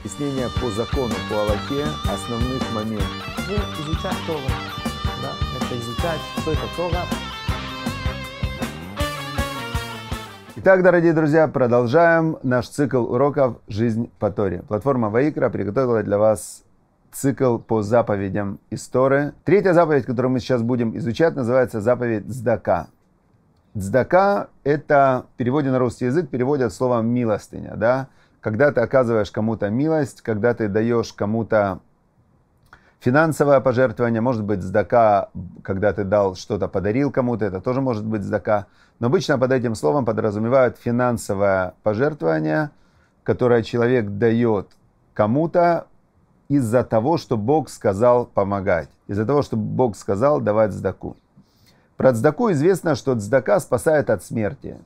Объяснение по закону по Аллахе основных моментов. Вы изучать Тора. Да? Это изучать, что это Тора. Итак, дорогие друзья, продолжаем наш цикл уроков «Жизнь по Торе». Платформа Ваикра приготовила для вас цикл по заповедям истории. Третья заповедь, которую мы сейчас будем изучать, называется заповедь «Здака». Здака это в переводе на русский язык переводят словом «милостыня». Да? когда ты оказываешь кому-то милость, когда ты даешь кому-то финансовое пожертвование, может быть, здака, когда ты дал что-то, подарил кому-то, это тоже может быть здака. Но обычно под этим словом подразумевают финансовое пожертвование, которое человек дает кому-то из-за того, что Бог сказал помогать, из-за того, что Бог сказал давать здаку. Про здаку известно, что здака спасает от смерти.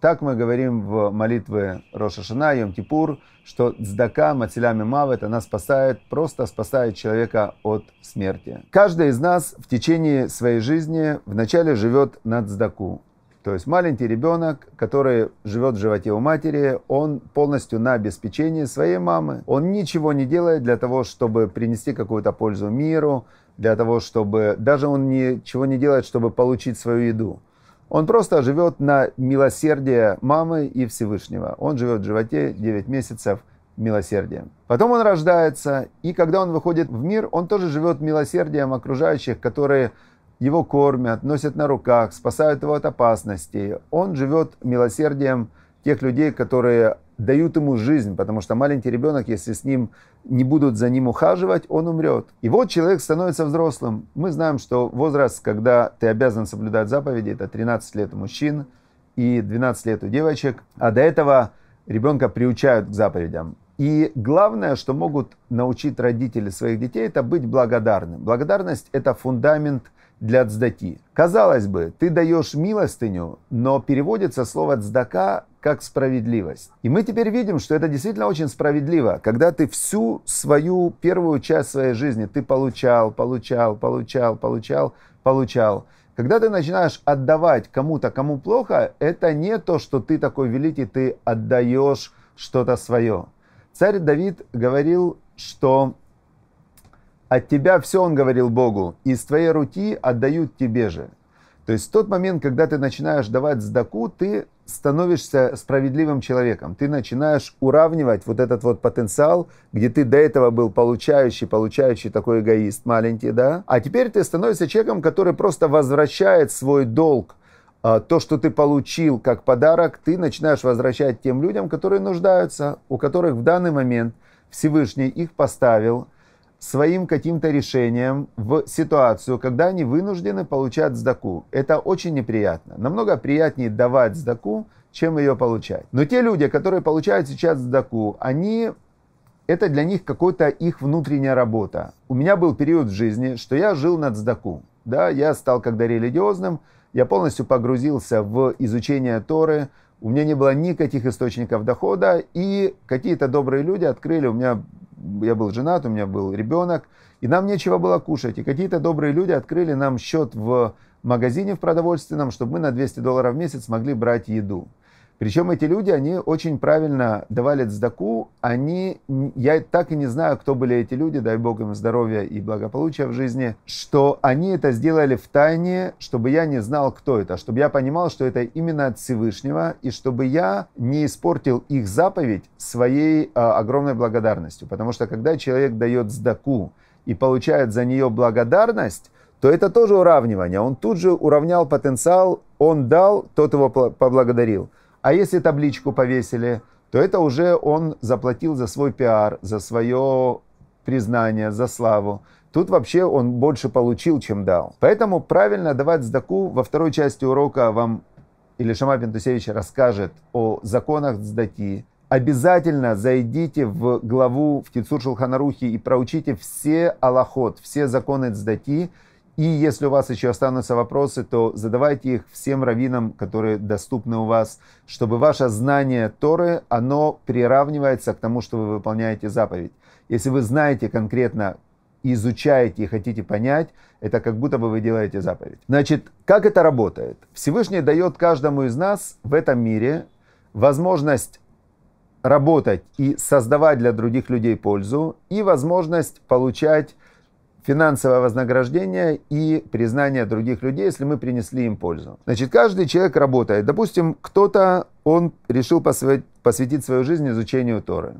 Так мы говорим в молитве Роша Шана, Йом Кипур, что дздака мацелями мавет, она спасает, просто спасает человека от смерти. Каждый из нас в течение своей жизни вначале живет на дздаку. То есть маленький ребенок, который живет в животе у матери, он полностью на обеспечении своей мамы. Он ничего не делает для того, чтобы принести какую-то пользу миру, для того, чтобы даже он ничего не делает, чтобы получить свою еду. Он просто живет на милосердие мамы и Всевышнего. Он живет в животе 9 месяцев милосердием. Потом он рождается, и когда он выходит в мир, он тоже живет милосердием окружающих, которые его кормят, носят на руках, спасают его от опасностей. Он живет милосердием тех людей, которые дают ему жизнь, потому что маленький ребенок, если с ним не будут за ним ухаживать, он умрет. И вот человек становится взрослым. Мы знаем, что возраст, когда ты обязан соблюдать заповеди, это 13 лет у мужчин и 12 лет у девочек, а до этого ребенка приучают к заповедям. И главное, что могут научить родители своих детей, это быть благодарным. Благодарность – это фундамент для цдаки. Казалось бы, ты даешь милостыню, но переводится слово «цдака» как справедливость. И мы теперь видим, что это действительно очень справедливо, когда ты всю свою первую часть своей жизни ты получал, получал, получал, получал, получал. Когда ты начинаешь отдавать кому-то, кому плохо, это не то, что ты такой великий, ты отдаешь что-то свое. Царь Давид говорил, что от тебя все, он говорил Богу, из твоей руки отдают тебе же. То есть в тот момент, когда ты начинаешь давать сдаку, ты становишься справедливым человеком. Ты начинаешь уравнивать вот этот вот потенциал, где ты до этого был получающий, получающий такой эгоист маленький, да? А теперь ты становишься человеком, который просто возвращает свой долг а то, что ты получил как подарок, ты начинаешь возвращать тем людям, которые нуждаются, у которых в данный момент Всевышний их поставил – своим каким-то решением в ситуацию, когда они вынуждены получать сдаку. Это очень неприятно. Намного приятнее давать сдаку, чем ее получать. Но те люди, которые получают сейчас сдаку, они это для них какая-то их внутренняя работа. У меня был период в жизни, что я жил над сдаку. Да, я стал когда религиозным, я полностью погрузился в изучение Торы, у меня не было никаких источников дохода, и какие-то добрые люди открыли у меня я был женат, у меня был ребенок, и нам нечего было кушать. И какие-то добрые люди открыли нам счет в магазине в продовольственном, чтобы мы на 200 долларов в месяц могли брать еду. Причем эти люди, они очень правильно давали цдаку, они, я так и не знаю, кто были эти люди, дай Бог им здоровья и благополучия в жизни, что они это сделали в тайне, чтобы я не знал, кто это, чтобы я понимал, что это именно от Всевышнего, и чтобы я не испортил их заповедь своей а, огромной благодарностью. Потому что когда человек дает сдаку и получает за нее благодарность, то это тоже уравнивание. Он тут же уравнял потенциал, он дал, тот его поблагодарил. А если табличку повесили, то это уже он заплатил за свой пиар, за свое признание, за славу. Тут вообще он больше получил, чем дал. Поэтому правильно давать сдаку. Во второй части урока вам или Шама Пентусевич расскажет о законах сдаки. Обязательно зайдите в главу в Кицур Шелханарухи и проучите все аллахот, все законы сдаки, и если у вас еще останутся вопросы, то задавайте их всем раввинам, которые доступны у вас, чтобы ваше знание Торы, оно приравнивается к тому, что вы выполняете заповедь. Если вы знаете конкретно, изучаете и хотите понять, это как будто бы вы делаете заповедь. Значит, как это работает? Всевышний дает каждому из нас в этом мире возможность работать и создавать для других людей пользу и возможность получать финансовое вознаграждение и признание других людей, если мы принесли им пользу. Значит, каждый человек работает. Допустим, кто-то, он решил посвятить свою жизнь изучению Торы.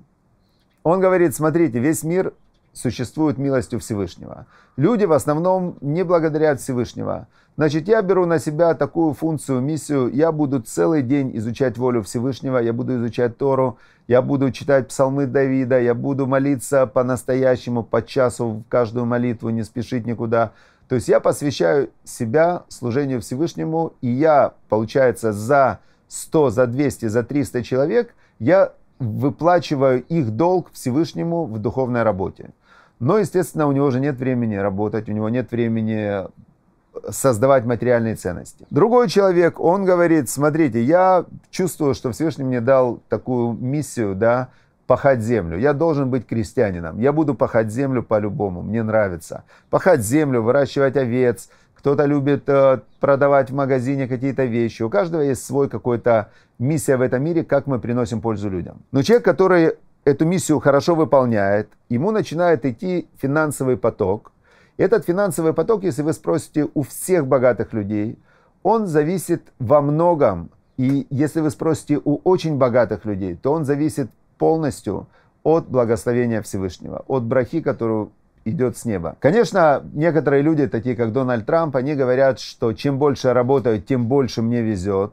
Он говорит, смотрите, весь мир существует милостью Всевышнего. Люди в основном не благодарят Всевышнего. Значит, я беру на себя такую функцию, миссию. Я буду целый день изучать волю Всевышнего, я буду изучать Тору, я буду читать псалмы Давида, я буду молиться по-настоящему, по часу, в каждую молитву, не спешить никуда. То есть я посвящаю себя служению Всевышнему, и я, получается, за 100, за 200, за 300 человек, я выплачиваю их долг Всевышнему в духовной работе. Но, естественно, у него уже нет времени работать, у него нет времени э, создавать материальные ценности. Другой человек, он говорит, смотрите, я чувствую, что Всевышний мне дал такую миссию, да, пахать землю. Я должен быть крестьянином. Я буду пахать землю по-любому, мне нравится. Пахать землю, выращивать овец. Кто-то любит э, продавать в магазине какие-то вещи. У каждого есть свой какой-то миссия в этом мире, как мы приносим пользу людям. Но человек, который эту миссию хорошо выполняет, ему начинает идти финансовый поток. Этот финансовый поток, если вы спросите у всех богатых людей, он зависит во многом. И если вы спросите у очень богатых людей, то он зависит полностью от благословения Всевышнего, от брахи, которую идет с неба. Конечно, некоторые люди, такие как Дональд Трамп, они говорят, что чем больше я работаю, тем больше мне везет.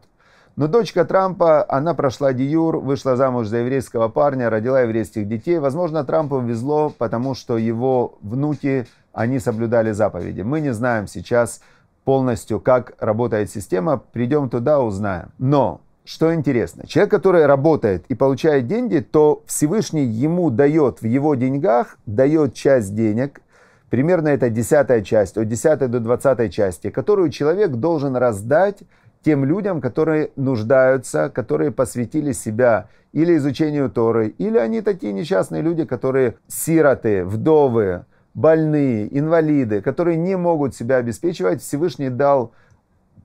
Но дочка Трампа, она прошла диюр, вышла замуж за еврейского парня, родила еврейских детей. Возможно, Трампу везло, потому что его внуки, они соблюдали заповеди. Мы не знаем сейчас полностью, как работает система. Придем туда, узнаем. Но что интересно, человек, который работает и получает деньги, то Всевышний ему дает в его деньгах, дает часть денег, примерно это десятая часть, от десятой до двадцатой части, которую человек должен раздать тем людям, которые нуждаются, которые посвятили себя или изучению Торы, или они такие несчастные люди, которые сироты, вдовы, больные, инвалиды, которые не могут себя обеспечивать. Всевышний дал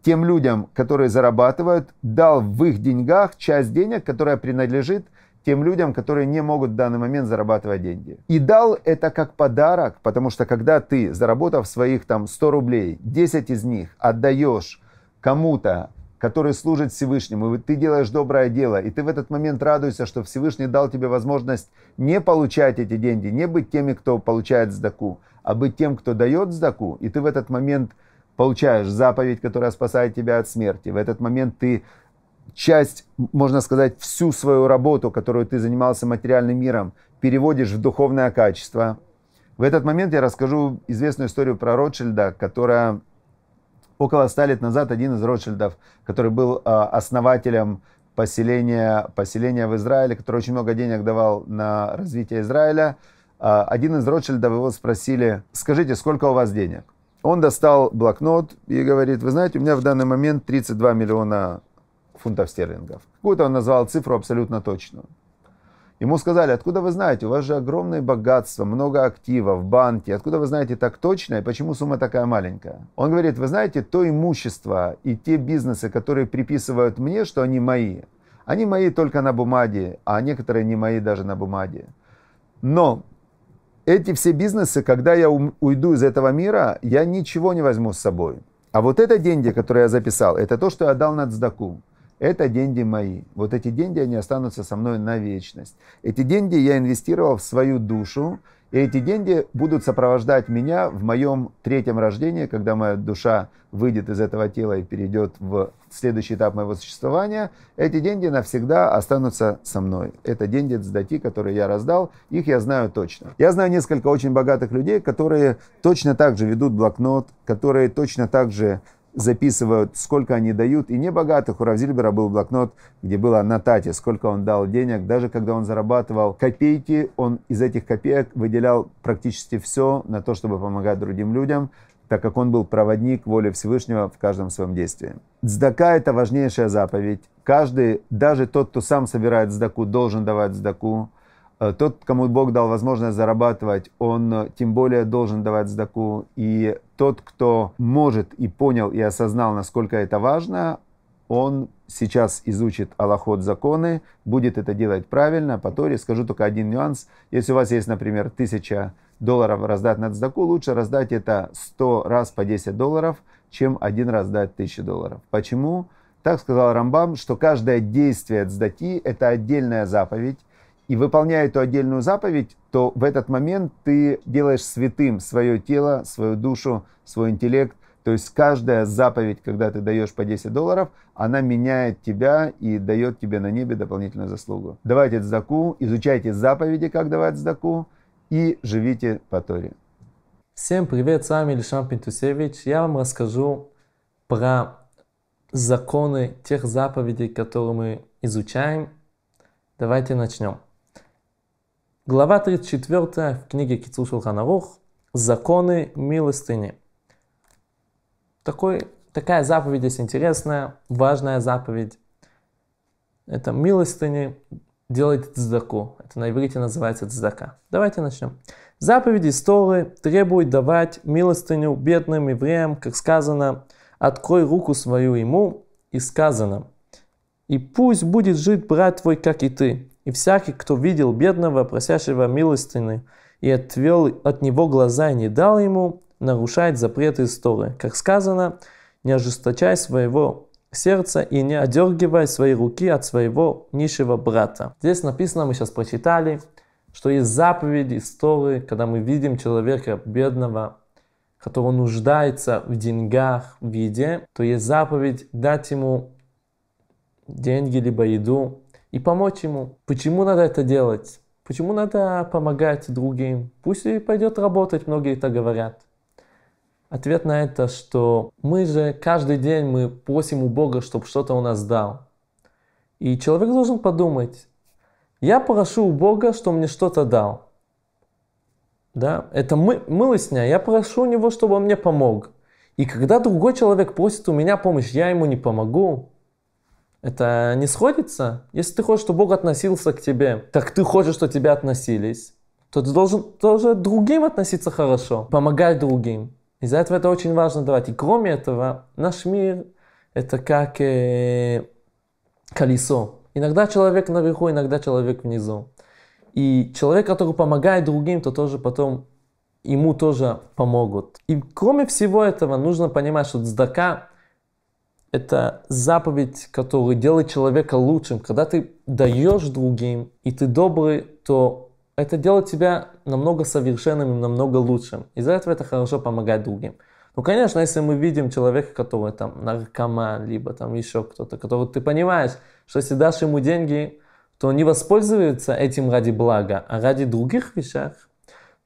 тем людям, которые зарабатывают, дал в их деньгах часть денег, которая принадлежит тем людям, которые не могут в данный момент зарабатывать деньги. И дал это как подарок, потому что когда ты, заработав своих там 100 рублей, 10 из них отдаешь кому-то, который служит Всевышнему, и ты делаешь доброе дело, и ты в этот момент радуешься, что Всевышний дал тебе возможность не получать эти деньги, не быть теми, кто получает сдаку, а быть тем, кто дает сдаку, и ты в этот момент получаешь заповедь, которая спасает тебя от смерти. В этот момент ты часть, можно сказать, всю свою работу, которую ты занимался материальным миром, переводишь в духовное качество. В этот момент я расскажу известную историю про Ротшильда, которая Около ста лет назад один из Ротшильдов, который был а, основателем поселения, поселения в Израиле, который очень много денег давал на развитие Израиля, а, один из Ротшильдов его спросили, скажите, сколько у вас денег? Он достал блокнот и говорит, вы знаете, у меня в данный момент 32 миллиона фунтов стерлингов. Какую-то он назвал цифру абсолютно точную. Ему сказали, откуда вы знаете, у вас же огромное богатство, много активов в банке, откуда вы знаете так точно и почему сумма такая маленькая? Он говорит, вы знаете, то имущество и те бизнесы, которые приписывают мне, что они мои, они мои только на бумаге, а некоторые не мои даже на бумаге. Но эти все бизнесы, когда я уйду из этого мира, я ничего не возьму с собой. А вот это деньги, которые я записал, это то, что я дал на Цдаку это деньги мои. Вот эти деньги, они останутся со мной на вечность. Эти деньги я инвестировал в свою душу, и эти деньги будут сопровождать меня в моем третьем рождении, когда моя душа выйдет из этого тела и перейдет в следующий этап моего существования. Эти деньги навсегда останутся со мной. Это деньги дати, которые я раздал, их я знаю точно. Я знаю несколько очень богатых людей, которые точно так же ведут блокнот, которые точно так же записывают, сколько они дают, и не богатых. У Равзильбера был блокнот, где было на тате, сколько он дал денег. Даже когда он зарабатывал копейки, он из этих копеек выделял практически все на то, чтобы помогать другим людям, так как он был проводник воли Всевышнего в каждом своем действии. здака это важнейшая заповедь. Каждый, даже тот, кто сам собирает дздаку, должен давать дздаку. Э, тот, кому Бог дал возможность зарабатывать, он э, тем более должен давать сдаку. И тот, кто может и понял и осознал, насколько это важно, он сейчас изучит Аллахот законы, будет это делать правильно, по Торе. Скажу только один нюанс. Если у вас есть, например, тысяча долларов раздать на сдаку, лучше раздать это 100 раз по 10 долларов, чем один раз дать 1000 долларов. Почему? Так сказал Рамбам, что каждое действие от сдаки – это отдельная заповедь, и выполняя эту отдельную заповедь, то в этот момент ты делаешь святым свое тело, свою душу, свой интеллект. То есть каждая заповедь, когда ты даешь по 10 долларов, она меняет тебя и дает тебе на небе дополнительную заслугу. Давайте дздаку, изучайте заповеди, как давать дздаку, и живите по Торе. Всем привет, с вами Ильшам Пинтусевич. Я вам расскажу про законы тех заповедей, которые мы изучаем. Давайте начнем. Глава 34 в книге Кицу Шулханарух «Законы милостыни». Такой, такая заповедь здесь интересная, важная заповедь. Это милостыни, делайте цдаку. Это на иврите называется цдака. Давайте начнем. Заповедь истории требует давать милостыню бедным евреям, как сказано, «Открой руку свою ему», и сказано, «И пусть будет жить брат твой, как и ты, и всякий, кто видел бедного, просящего милостины, и отвел от него глаза и не дал ему, нарушает запреты истории. Как сказано, не ожесточай своего сердца и не одергивай свои руки от своего низшего брата. Здесь написано, мы сейчас прочитали, что есть заповеди истории, когда мы видим человека бедного, которого нуждается в деньгах, в еде, то есть заповедь дать ему деньги либо еду, и помочь ему. Почему надо это делать? Почему надо помогать другим? Пусть и пойдет работать, многие это говорят. Ответ на это, что мы же каждый день мы просим у Бога, чтобы что-то у нас дал. И человек должен подумать, я прошу у Бога, что мне что-то дал. Да? Это мы, милостня, я прошу у него, чтобы он мне помог. И когда другой человек просит у меня помощь, я ему не помогу, это не сходится? Если ты хочешь, чтобы Бог относился к тебе, как ты хочешь, что тебя относились, то ты должен тоже другим относиться хорошо, помогать другим. Из-за этого это очень важно давать. И кроме этого, наш мир – это как э, колесо. Иногда человек наверху, иногда человек внизу. И человек, который помогает другим, то тоже потом ему тоже помогут. И кроме всего этого, нужно понимать, что дздака это заповедь, которая делает человека лучшим. Когда ты даешь другим, и ты добрый, то это делает тебя намного совершенным, намного лучшим. Из-за этого это хорошо помогать другим. Ну, конечно, если мы видим человека, который там наркоман, либо там еще кто-то, который ты понимаешь, что если дашь ему деньги, то он не воспользуется этим ради блага, а ради других вещей,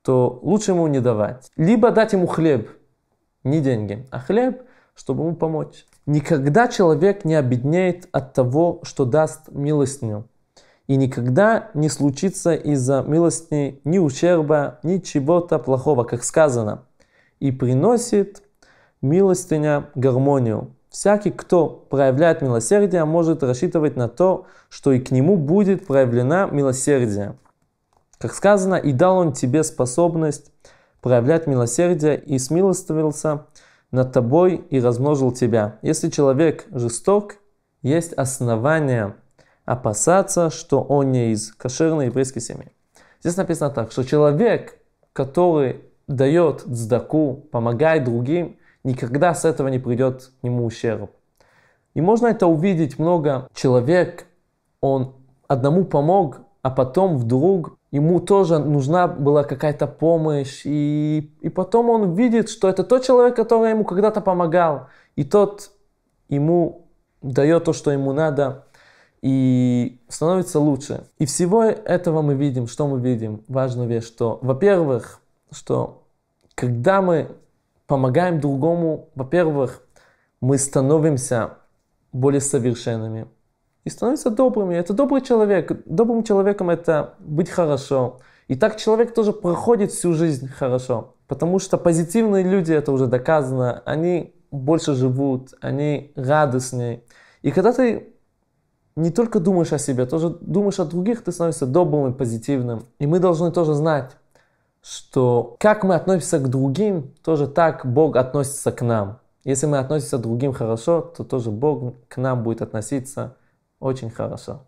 то лучше ему не давать. Либо дать ему хлеб, не деньги, а хлеб, чтобы ему помочь. Никогда человек не обедняет от того, что даст милостыню. И никогда не случится из-за милостни ни ущерба, ни чего-то плохого, как сказано. И приносит милостыня гармонию. Всякий, кто проявляет милосердие, может рассчитывать на то, что и к нему будет проявлена милосердие. Как сказано, и дал он тебе способность проявлять милосердие и смилостивился над тобой и размножил тебя. Если человек жесток, есть основания опасаться, что он не из кошерной еврейской семьи. Здесь написано так, что человек, который дает сдаку, помогает другим, никогда с этого не придет к нему ущерб. И можно это увидеть много. Человек, он одному помог, а потом вдруг ему тоже нужна была какая-то помощь, и, и потом он видит, что это тот человек, который ему когда-то помогал, и тот ему дает то, что ему надо, и становится лучше. И всего этого мы видим, что мы видим, важную вещь, что, во-первых, что когда мы помогаем другому, во-первых, мы становимся более совершенными и становятся добрыми. Это добрый человек. Добрым человеком это быть хорошо. И так человек тоже проходит всю жизнь хорошо. Потому что позитивные люди, это уже доказано, они больше живут, они радостнее. И когда ты не только думаешь о себе, тоже думаешь о других, ты становишься добрым и позитивным. И мы должны тоже знать, что как мы относимся к другим, тоже так Бог относится к нам. Если мы относимся к другим хорошо, то тоже Бог к нам будет относиться очень хорошо.